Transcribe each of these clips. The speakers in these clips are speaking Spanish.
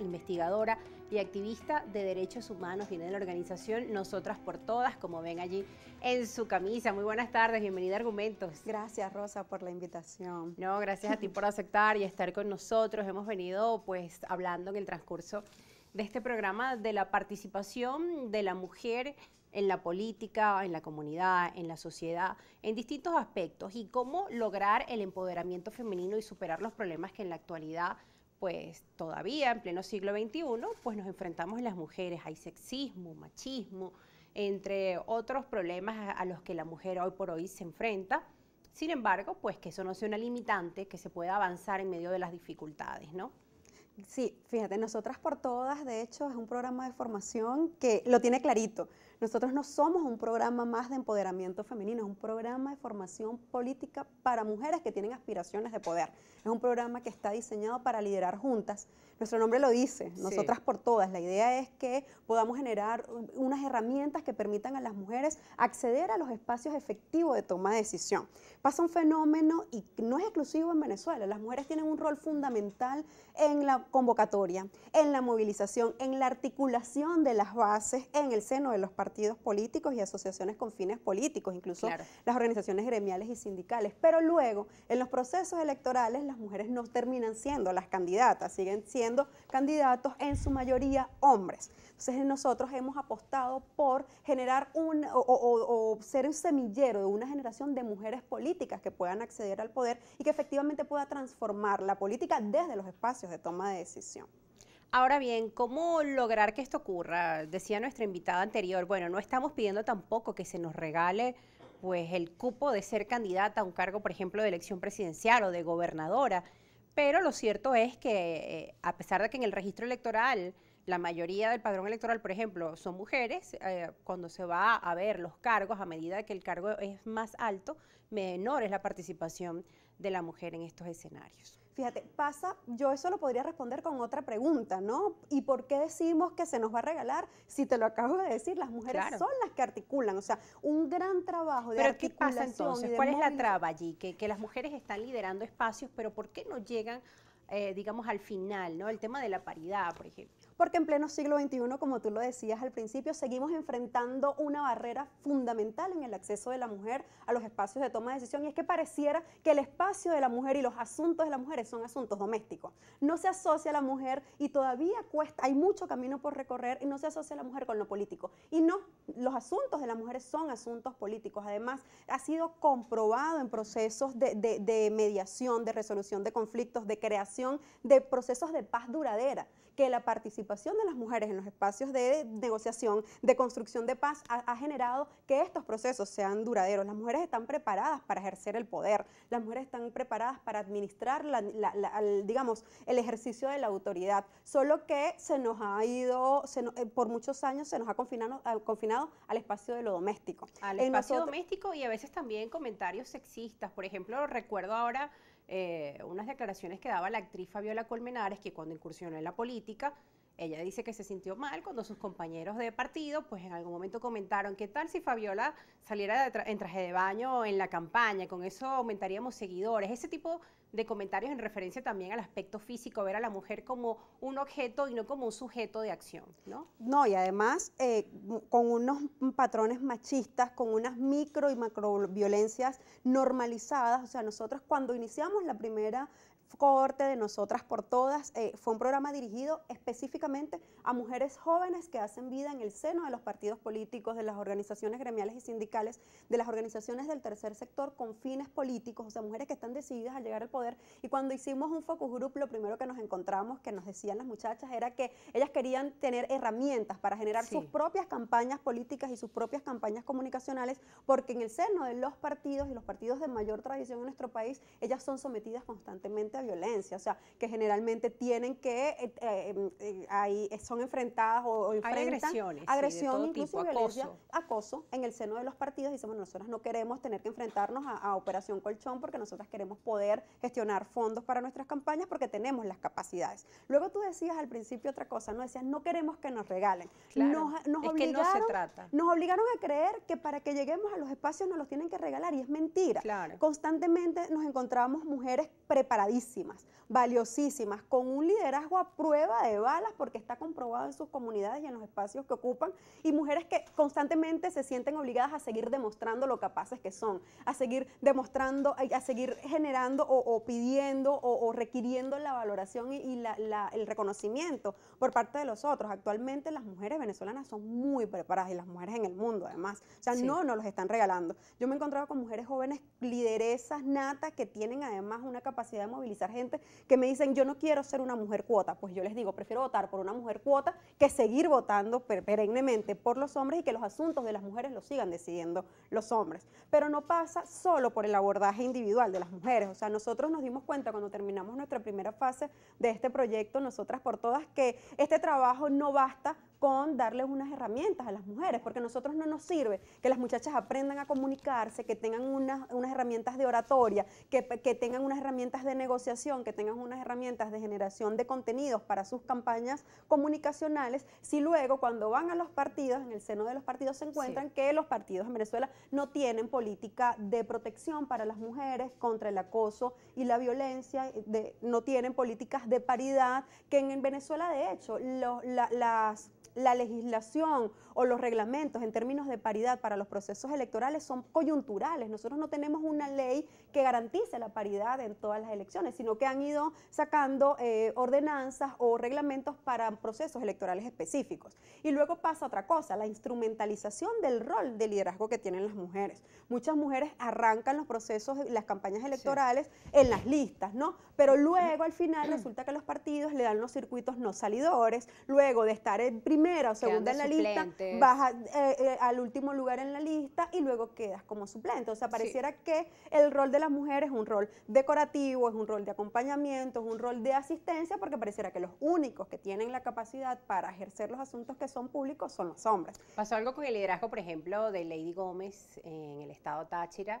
investigadora y activista de derechos humanos, viene de la organización Nosotras por Todas, como ven allí en su camisa. Muy buenas tardes, bienvenida a Argumentos. Gracias Rosa por la invitación. No, gracias a ti por aceptar y estar con nosotros. Hemos venido pues hablando en el transcurso de este programa de la participación de la mujer en la política, en la comunidad, en la sociedad, en distintos aspectos y cómo lograr el empoderamiento femenino y superar los problemas que en la actualidad pues todavía en pleno siglo XXI, pues nos enfrentamos las mujeres, hay sexismo, machismo, entre otros problemas a los que la mujer hoy por hoy se enfrenta. Sin embargo, pues que eso no sea una limitante, que se pueda avanzar en medio de las dificultades, ¿no? Sí, fíjate, Nosotras por Todas, de hecho, es un programa de formación que lo tiene clarito. Nosotros no somos un programa más de empoderamiento femenino, es un programa de formación política para mujeres que tienen aspiraciones de poder. Es un programa que está diseñado para liderar juntas. Nuestro nombre lo dice, nosotras por todas. La idea es que podamos generar unas herramientas que permitan a las mujeres acceder a los espacios efectivos de toma de decisión. Pasa un fenómeno y no es exclusivo en Venezuela. Las mujeres tienen un rol fundamental en la convocatoria, en la movilización, en la articulación de las bases en el seno de los partidos partidos políticos y asociaciones con fines políticos, incluso las organizaciones gremiales y sindicales. Pero luego, en los procesos electorales, las mujeres no terminan siendo las candidatas, siguen siendo candidatos en su mayoría hombres. Entonces nosotros hemos apostado por generar un o ser un semillero de una generación de mujeres políticas que puedan acceder al poder y que efectivamente pueda transformar la política desde los espacios de toma de decisión. Ahora bien, ¿cómo lograr que esto ocurra? Decía nuestra invitada anterior, bueno, no estamos pidiendo tampoco que se nos regale pues el cupo de ser candidata a un cargo, por ejemplo, de elección presidencial o de gobernadora, pero lo cierto es que eh, a pesar de que en el registro electoral la mayoría del padrón electoral, por ejemplo, son mujeres, eh, cuando se va a ver los cargos, a medida que el cargo es más alto, menor es la participación de la mujer en estos escenarios. Fíjate, pasa, yo eso lo podría responder con otra pregunta, ¿no? ¿Y por qué decimos que se nos va a regalar? Si te lo acabo de decir, las mujeres son las que articulan, o sea, un gran trabajo de articulación. ¿Pero qué pasa entonces? ¿Cuál es la traba allí? Que, que las mujeres están liderando espacios, pero ¿por qué no llegan, eh, digamos, al final, ¿no? El tema de la paridad, por ejemplo porque en pleno siglo XXI, como tú lo decías al principio, seguimos enfrentando una barrera fundamental en el acceso de la mujer a los espacios de toma de decisión y es que pareciera que el espacio de la mujer y los asuntos de las mujeres son asuntos domésticos. No se asocia a la mujer y todavía cuesta, hay mucho camino por recorrer y no se asocia a la mujer con lo político. Y no, los asuntos de las mujeres son asuntos políticos. Además, ha sido comprobado en procesos de, de, mediación, de resolución de conflictos, de creación de procesos de paz duradera, que la participación de las mujeres en los espacios de negociación, de construcción de paz, ha, generado que estos procesos sean duraderos. Las mujeres están preparadas para ejercer el poder, las mujeres están preparadas para administrar, el, digamos, el ejercicio de la autoridad, solo que se nos ha ido, eh, por muchos años se nos ha confinado, ha confinado al espacio de lo doméstico. Al espacio doméstico y a veces también comentarios sexistas. Por ejemplo, recuerdo ahora eh, unas declaraciones que daba la actriz Fabiola Colmenares, que cuando incursionó en la política, ella dice que se sintió mal cuando sus compañeros de partido, pues en algún momento comentaron, ¿qué tal si Fabiola saliera en traje de baño en la campaña? Con eso aumentaríamos seguidores. Ese tipo de comentarios en referencia también al aspecto físico, ver a la mujer como un objeto y no como un sujeto de acción, ¿no? No, y además eh, con unos patrones machistas, con unas micro y macro violencias normalizadas, o sea, nosotros cuando iniciamos la primera corte de Nosotras por Todas. Eh, fue un programa dirigido específicamente a mujeres jóvenes que hacen vida en el seno de los partidos políticos, de las organizaciones gremiales y sindicales, de las organizaciones del tercer sector con fines políticos, o sea, mujeres que están decididas a llegar al poder. Y cuando hicimos un focus group, lo primero que nos encontramos, que nos decían las muchachas, era que ellas querían tener herramientas para generar sus propias campañas políticas y sus propias campañas comunicacionales, porque en el seno de los partidos y los partidos de mayor tradición en nuestro país, ellas son sometidas constantemente a violencia, o sea, que generalmente tienen que, eh, eh, eh, ahí son enfrentadas o, enfrentan agresiones, agresión, incluso violencia, acoso. en el seno de los partidos. y somos nosotras no queremos tener que enfrentarnos a, Operación Colchón porque nosotras queremos poder gestionar fondos para nuestras campañas porque tenemos las capacidades. Luego tú decías al principio otra cosa, no decías, no queremos que nos regalen. nos, nos obligaron, Nos obligaron a creer que para que lleguemos a los espacios nos los tienen que regalar y es mentira. Constantemente nos encontramos mujeres preparadísimas valiosísimas, con un liderazgo a prueba de balas porque está comprobado en sus comunidades y en los espacios que ocupan, y mujeres que constantemente se sienten obligadas a seguir demostrando lo capaces que son, a seguir demostrando, a seguir generando o, pidiendo o, requiriendo la valoración y, el reconocimiento por parte de los otros. Actualmente las mujeres venezolanas son muy preparadas y las mujeres en el mundo además, o sea, no nos los están regalando. Yo me he encontrado con mujeres jóvenes lideresas natas que tienen además una capacidad de movilización gente que me dicen, yo no quiero ser una mujer cuota. Pues yo les digo, prefiero votar por una mujer cuota que seguir votando perennemente por los hombres y que los asuntos de las mujeres los sigan decidiendo los hombres. Pero no pasa solo por el abordaje individual de las mujeres. O sea, nosotros nos dimos cuenta cuando terminamos nuestra primera fase de este proyecto, nosotras por todas, que este trabajo no basta con darles unas herramientas a las mujeres, porque a nosotros no nos sirve que las muchachas aprendan a comunicarse, que tengan unas, unas herramientas de oratoria, que, que tengan unas herramientas de negocio que tengan unas herramientas de generación de contenidos para sus campañas comunicacionales, si luego cuando van a los partidos, en el seno de los partidos se encuentran que los partidos en Venezuela no tienen política de protección para las mujeres contra el acoso y la violencia, no tienen políticas de paridad, que en Venezuela de hecho las la legislación o los reglamentos en términos de paridad para los procesos electorales son coyunturales. Nosotros no tenemos una ley que garantice la paridad en todas las elecciones, sino que han ido sacando eh, ordenanzas o reglamentos para procesos electorales específicos. Y luego pasa otra cosa, la instrumentalización del rol de liderazgo que tienen las mujeres. Muchas mujeres arrancan los procesos, las campañas electorales en las listas, ¿no? Pero luego al final resulta que los partidos le dan los circuitos no salidores, luego de estar en primera o segunda en la lista, bajas eh, eh, al último lugar en la lista y luego quedas como suplente. O sea, pareciera que el rol de las mujeres es un rol decorativo, es un rol de acompañamiento, es un rol de asistencia, porque pareciera que los únicos que tienen la capacidad para ejercer los asuntos que son públicos son los hombres. Pasó algo con el liderazgo, por ejemplo, de Lady Gómez en el estado Táchira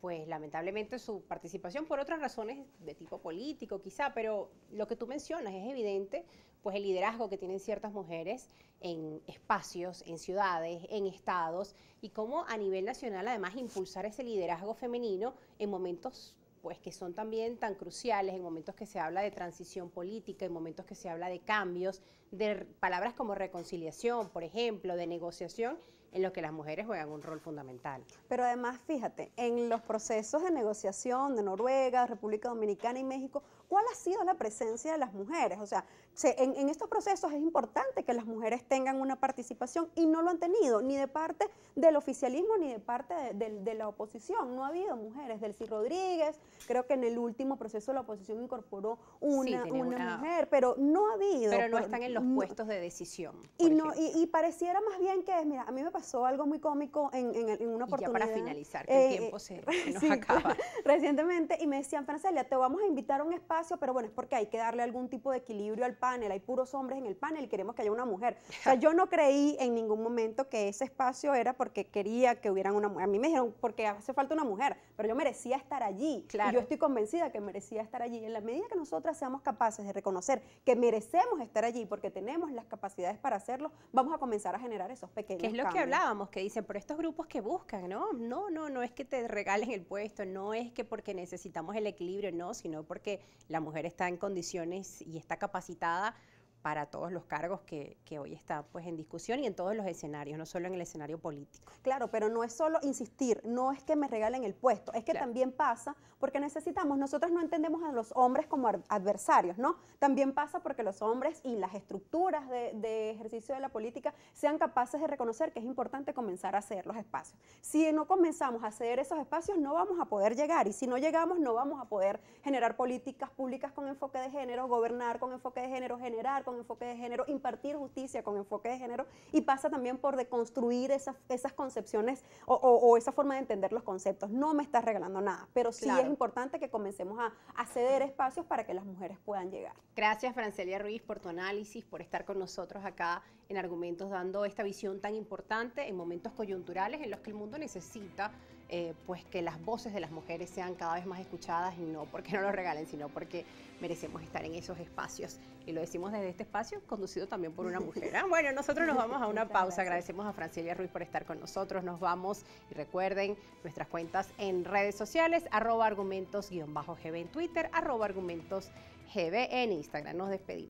pues lamentablemente su participación por otras razones de tipo político quizá, pero lo que tú mencionas es evidente, pues el liderazgo que tienen ciertas mujeres en espacios, en ciudades, en estados, y cómo a nivel nacional además impulsar ese liderazgo femenino en momentos pues que son también tan cruciales en momentos que se habla de transición política, en momentos que se habla de cambios, de palabras como reconciliación, por ejemplo, de negociación, en los que las mujeres juegan un rol fundamental. Pero además, fíjate, en los procesos de negociación de Noruega, República Dominicana y México, ¿Cuál ha sido la presencia de las mujeres? O sea, en, estos procesos es importante que las mujeres tengan una participación y no lo han tenido, ni de parte del oficialismo ni de parte de, la oposición. No ha habido mujeres. Delcy Rodríguez, creo que en el último proceso la oposición incorporó una, mujer, pero no ha habido. Pero no pues, están en los puestos de decisión. Y, no, y, pareciera más bien que mira, a mí me pasó algo muy cómico en, una oportunidad. Y ya para finalizar, el tiempo se, eh, nos acaba. Recientemente, y me decían, Francela, te vamos a invitar a un espacio pero bueno, es porque hay que darle algún tipo de equilibrio al panel, hay puros hombres en el panel, queremos que haya una mujer. O sea, yo no creí en ningún momento que ese espacio era porque quería que hubieran una mujer. A mí me dijeron, porque hace falta una mujer, pero yo merecía estar allí. Claro. Y yo estoy convencida que merecía estar allí. En la medida que nosotras seamos capaces de reconocer que merecemos estar allí porque tenemos las capacidades para hacerlo, vamos a comenzar a generar esos pequeños. Que es lo que hablábamos, que dicen, por estos grupos que buscan, ¿no? No, no, no es que te regalen el puesto, no es que porque necesitamos el equilibrio, no, sino porque la mujer está en condiciones y está capacitada para todos los cargos que, hoy están pues, en discusión y en todos los escenarios, no solo en el escenario político. Claro, pero no es solo insistir, no es que me regalen el puesto, es que también pasa porque necesitamos, nosotros no entendemos a los hombres como adversarios, ¿no? También pasa porque los hombres y las estructuras de, ejercicio de la política sean capaces de reconocer que es importante comenzar a hacer los espacios. Si no comenzamos a hacer esos espacios, no vamos a poder llegar y si no llegamos, no vamos a poder generar políticas públicas con enfoque de género, gobernar con enfoque de género, generar con enfoque de género, impartir justicia con enfoque de género y pasa también por deconstruir esas, esas concepciones o, esa forma de entender los conceptos. No me estás regalando nada, pero sí es importante que comencemos a, a, ceder espacios para que las mujeres puedan llegar. Gracias, Francelia Ruiz, por tu análisis, por estar con nosotros acá en Argumentos, dando esta visión tan importante en momentos coyunturales en los que el mundo necesita eh, pues que las voces de las mujeres sean cada vez más escuchadas y no porque no lo regalen, sino porque merecemos estar en esos espacios. Y lo decimos desde este espacio, conducido también por una mujer. ¿ah? bueno, nosotros nos vamos a una pausa. Agradecemos a Francilia Ruiz por estar con nosotros. Nos vamos y recuerden nuestras cuentas en redes sociales, arroba argumentos-gb en Twitter, arroba argumentos-gb en Instagram. Nos despedimos.